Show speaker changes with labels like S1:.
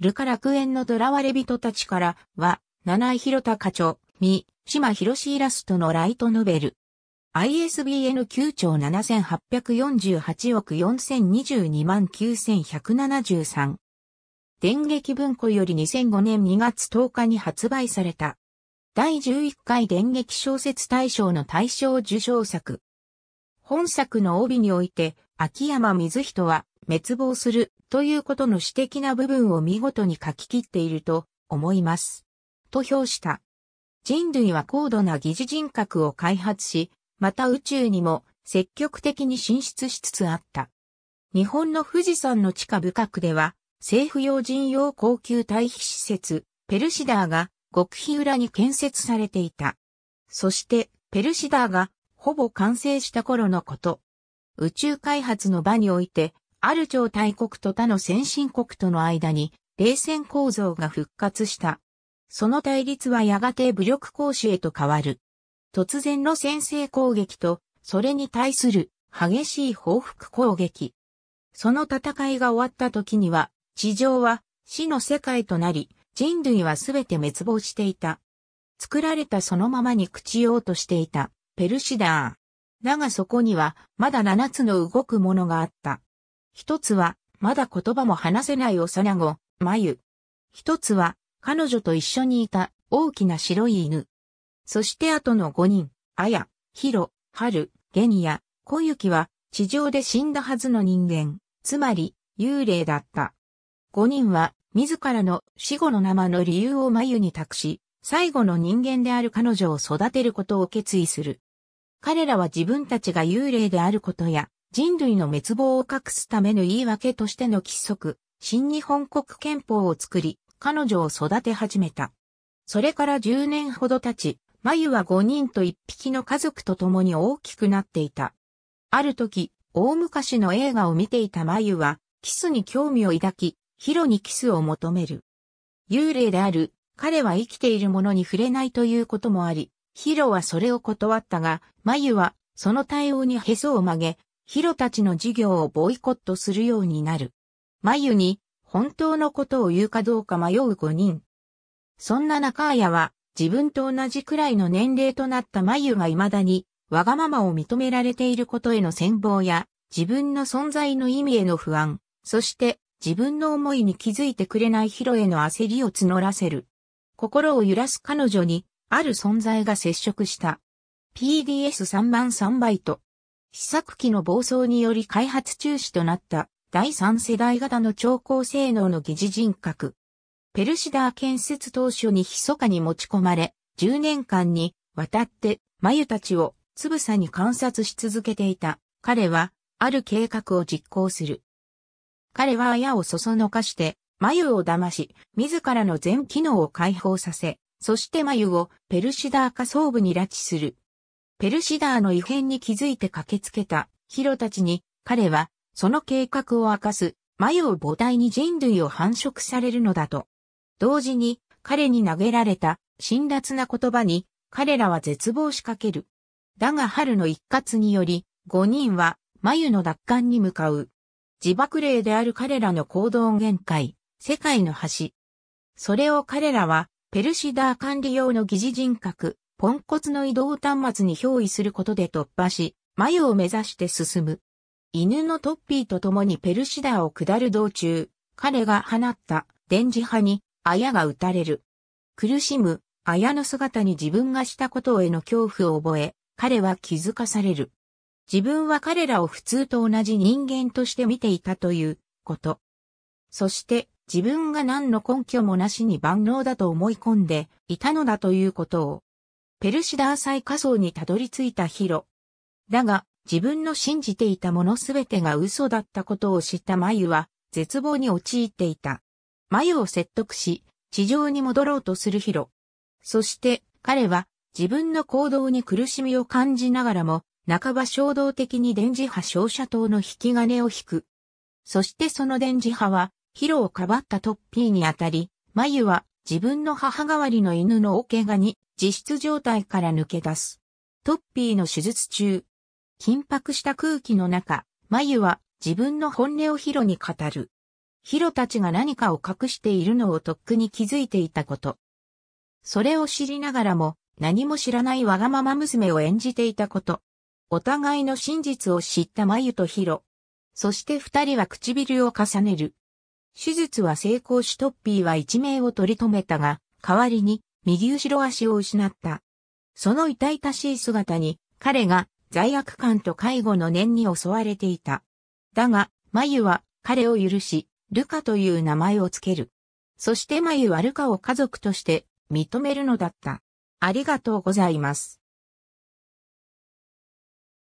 S1: ルカ楽園のドラわれ人たちからは、七井広田課長、三島博士イラストのライトノベル。ISBN 9兆7848億4022万9173。電撃文庫より2005年2月10日に発売された。第11回電撃小説大賞の大賞受賞作。本作の帯において、秋山水人は、滅亡するということの詩的な部分を見事に書き切っていると思います。と評した。人類は高度な疑似人格を開発し、また宇宙にも積極的に進出しつつあった。日本の富士山の地下部くでは、政府用人用高級退避施設、ペルシダーが極秘裏に建設されていた。そして、ペルシダーがほぼ完成した頃のこと。宇宙開発の場において、ある超大国と他の先進国との間に、冷戦構造が復活した。その対立はやがて武力行使へと変わる。突然の先制攻撃と、それに対する激しい報復攻撃。その戦いが終わった時には、地上は死の世界となり、人類はすべて滅亡していた。作られたそのままに朽ちようとしていた、ペルシダー。だがそこには、まだ七つの動くものがあった。一つは、まだ言葉も話せない幼子、眉。一つは、彼女と一緒にいた大きな白い犬。そして後の五人、あや、ひろ、はる、げにや、小雪は、地上で死んだはずの人間、つまり、幽霊だった。五人は、自らの死後の生の理由を眉に託し、最後の人間である彼女を育てることを決意する。彼らは自分たちが幽霊であることや、人類の滅亡を隠すための言い訳としての規則、新日本国憲法を作り、彼女を育て始めた。それから10年ほど経ち、眉は5人と1匹の家族と共に大きくなっていた。ある時、大昔の映画を見ていた眉は、キスに興味を抱き、ヒロにキスを求める。幽霊である、彼は生きているものに触れないということもあり、ヒロはそれを断ったが、眉はその対応にへそを曲げ、ヒロたちの事業をボイコットするようになる。マユに本当のことを言うかどうか迷う5人。そんな中谷は自分と同じくらいの年齢となったマユが未だにわがままを認められていることへの戦望や自分の存在の意味への不安、そして自分の思いに気づいてくれないヒロへの焦りを募らせる。心を揺らす彼女にある存在が接触した。PDS3 万3バイト。試作機の暴走により開発中止となった第三世代型の超高性能の疑似人格。ペルシダー建設当初に密かに持ち込まれ、10年間にわたって眉たちをつぶさに観察し続けていた。彼は、ある計画を実行する。彼は矢をそそのかして、眉を騙し、自らの全機能を解放させ、そして眉をペルシダー化装部に拉致する。ペルシダーの異変に気づいて駆けつけたヒロたちに、彼は、その計画を明かす、眉を母体に人類を繁殖されるのだと。同時に、彼に投げられた、辛辣な言葉に、彼らは絶望しかける。だが春の一括により、5人は、眉の奪還に向かう。自爆霊である彼らの行動限界、世界の橋。それを彼らは、ペルシダー管理用の疑似人格、ポンコツの移動端末に憑依することで突破し、眉を目指して進む。犬のトッピーと共にペルシダを下る道中、彼が放った電磁波に、あが打たれる。苦しむ、あの姿に自分がしたことへの恐怖を覚え、彼は気づかされる。自分は彼らを普通と同じ人間として見ていたということ。そして自分が何の根拠もなしに万能だと思い込んでいたのだということをペルシダーイ仮想にたどり着いたヒロ。だが、自分の信じていたものすべてが嘘だったことを知ったマユは、絶望に陥っていた。マユを説得し、地上に戻ろうとするヒロ。そして、彼は、自分の行動に苦しみを感じながらも、半ば衝動的に電磁波照射灯の引き金を引く。そしてその電磁波は、ヒロをかばったトッピーに当たり、マユは自分の母代わりの犬の大怪我に自室状態から抜け出す。トッピーの手術中。緊迫した空気の中、眉は自分の本音をヒロに語る。ヒロたちが何かを隠しているのをとっくに気づいていたこと。それを知りながらも何も知らないわがまま娘を演じていたこと。お互いの真実を知った眉とヒロ。そして二人は唇を重ねる。手術は成功しトッピーは一命を取り留めたが、代わりに右後ろ足を失った。その痛々しい姿に、彼が罪悪感と介護の念に襲われていた。だが、ユは彼を許し、ルカという名前をつける。そしてユはルカを家族として認めるのだった。ありがとうございます。